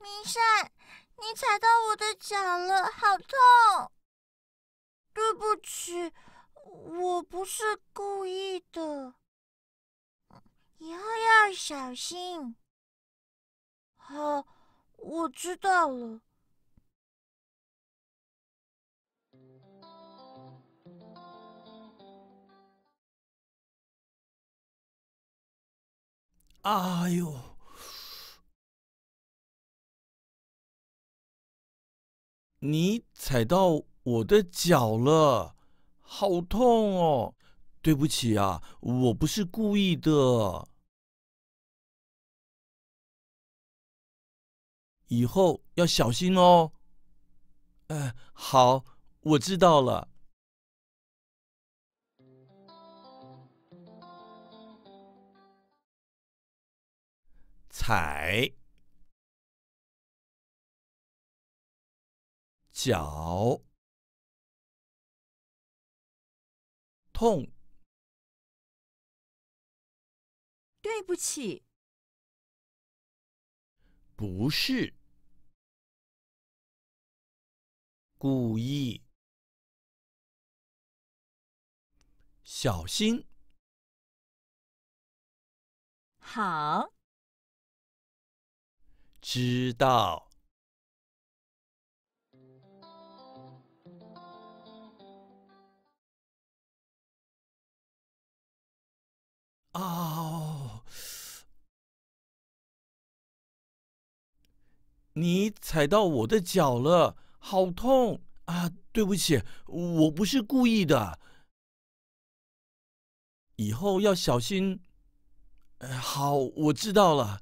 明善，你踩到我的脚了，好痛！对不起，我不是故意的，以后要小心。好，我知道了。哎呦！你踩到我的脚了，好痛哦！对不起啊，我不是故意的，以后要小心哦。哎，好，我知道了。踩。脚痛，对不起，不是故意，小心，好，知道。哦，你踩到我的脚了，好痛啊！对不起，我不是故意的，以后要小心。好，我知道了。